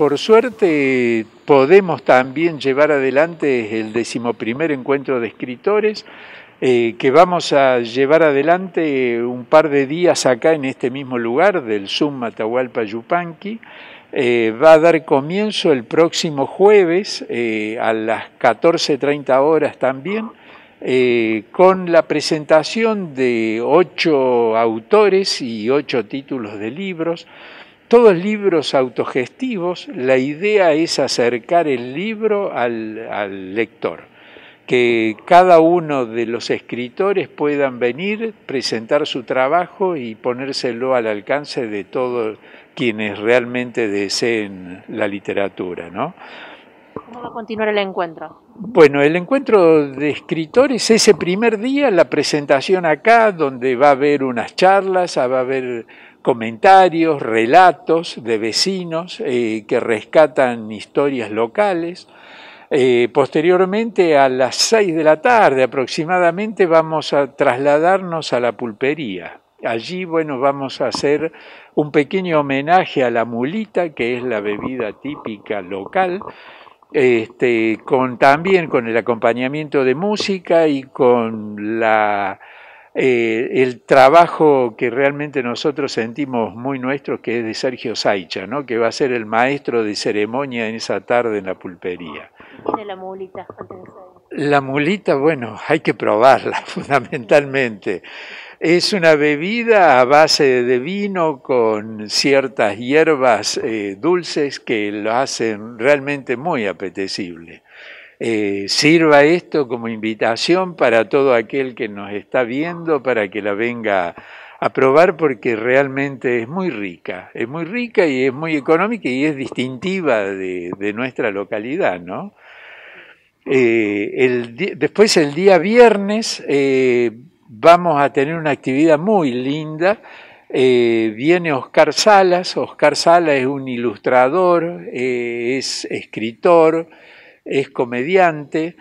Por suerte podemos también llevar adelante el decimoprimer encuentro de escritores eh, que vamos a llevar adelante un par de días acá en este mismo lugar del ZUM Matahualpa Yupanqui. Eh, va a dar comienzo el próximo jueves eh, a las 14.30 horas también. con la presentación de ocho autores y ocho títulos de libros todos libros autogestivos, la idea es acercar el libro al, lector que cada uno de los escritores puedan venir, presentar su trabajo y ponérselo al alcance de todos quienes realmente deseen la literatura, ¿no? ¿Cómo va a continuar el encuentro? Bueno, el encuentro de escritores, ese primer día, la presentación acá, donde va a haber unas charlas, va a haber comentarios, relatos de vecinos eh, que rescatan historias locales. Eh, posteriormente, a las seis de la tarde aproximadamente, vamos a trasladarnos a la pulpería. Allí, bueno, vamos a hacer un pequeño homenaje a la mulita, que es la bebida típica local, este, con, también con el acompañamiento de música y con la eh, el trabajo que realmente nosotros sentimos muy nuestro, que es de Sergio Saicha, que va a ser el maestro de ceremonia en esa tarde en la pulpería. ¿Tiene la mulita? La mulita, bueno, hay que probarla fundamentalmente. Es una bebida a base de vino con ciertas hierbas eh, dulces que lo hacen realmente muy apetecible. Eh, sirva esto como invitación para todo aquel que nos está viendo, para que la venga a probar, porque realmente es muy rica, es muy rica y es muy económica y es distintiva de, nuestra localidad, ¿no? Eh, después el día viernes eh, vamos a tener una actividad muy linda. viene Oscar Salas. Oscar Salas es un ilustrador, es escritor, es comediante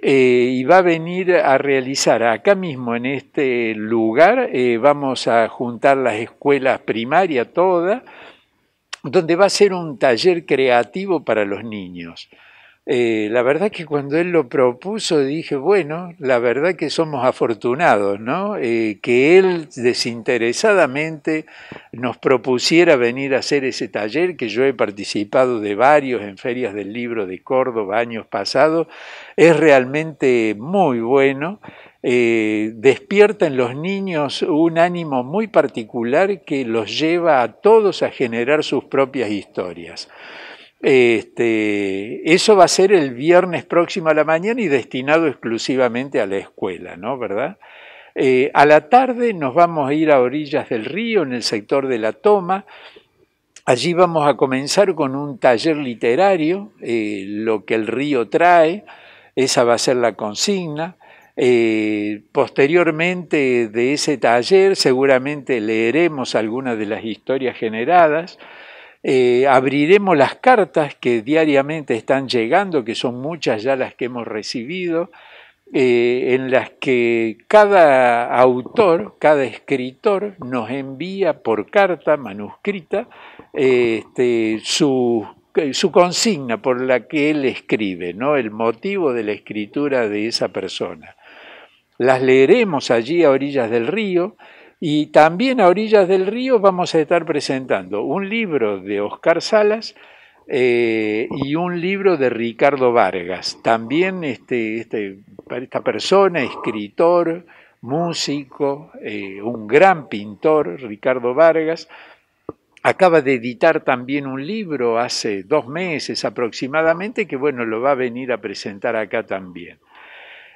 eh, y va a venir a realizar acá mismo en este lugar, eh, vamos a juntar las escuelas primarias todas, donde va a ser un taller creativo para los niños. Eh, la verdad que cuando él lo propuso dije, bueno, la verdad que somos afortunados, ¿no? Eh, que él desinteresadamente nos propusiera venir a hacer ese taller, que yo he participado de varios en ferias del libro de Córdoba años pasados, es realmente muy bueno. Eh, despierta en los niños un ánimo muy particular que los lleva a todos a generar sus propias historias. Este, eso va a ser el viernes próximo a la mañana y destinado exclusivamente a la escuela, ¿no? ¿Verdad? Eh, a la tarde nos vamos a ir a orillas del río, en el sector de la toma. Allí vamos a comenzar con un taller literario, eh, lo que el río trae, esa va a ser la consigna. Eh, posteriormente de ese taller seguramente leeremos algunas de las historias generadas. Eh, abriremos las cartas que diariamente están llegando, que son muchas ya las que hemos recibido, eh, en las que cada autor, cada escritor nos envía por carta manuscrita este, su, eh, su, consigna por la que él escribe, ¿no? el motivo de la escritura de esa persona. Las leeremos allí a orillas del río y también a orillas del río vamos a estar presentando un libro de Oscar Salas eh, y un libro de Ricardo Vargas. También este, este esta persona, escritor, músico, eh, un gran pintor, Ricardo Vargas, acaba de editar también un libro hace dos meses aproximadamente que bueno, lo va a venir a presentar acá también.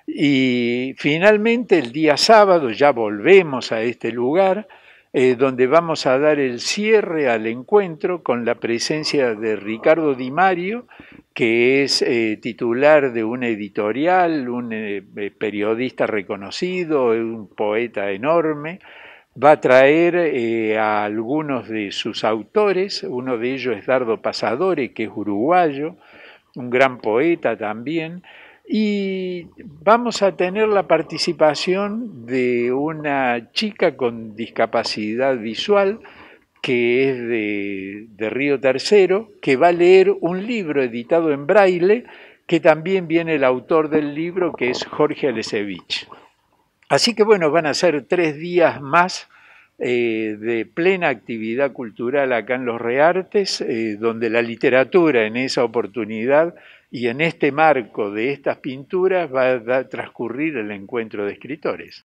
Y finalmente el día sábado ya volvemos a este lugar eh, donde vamos a dar el cierre al encuentro con la presencia de Ricardo Di Mario, que es eh, titular de una editorial, un eh, periodista reconocido, un poeta enorme. Va a traer a algunos de sus autores, uno de ellos es Dardo Pasadore, que es uruguayo, un gran poeta también. Y vamos a tener la participación de una chica con discapacidad visual que es de, de, Río Tercero, que va a leer un libro editado en braille, que también viene el autor del libro, que es Jorge Alesevich. Así que bueno, van a ser tres días más eh, de plena actividad cultural acá en los Reartes, eh, donde la literatura en esa oportunidad y en este marco de estas pinturas va a transcurrir el encuentro de escritores.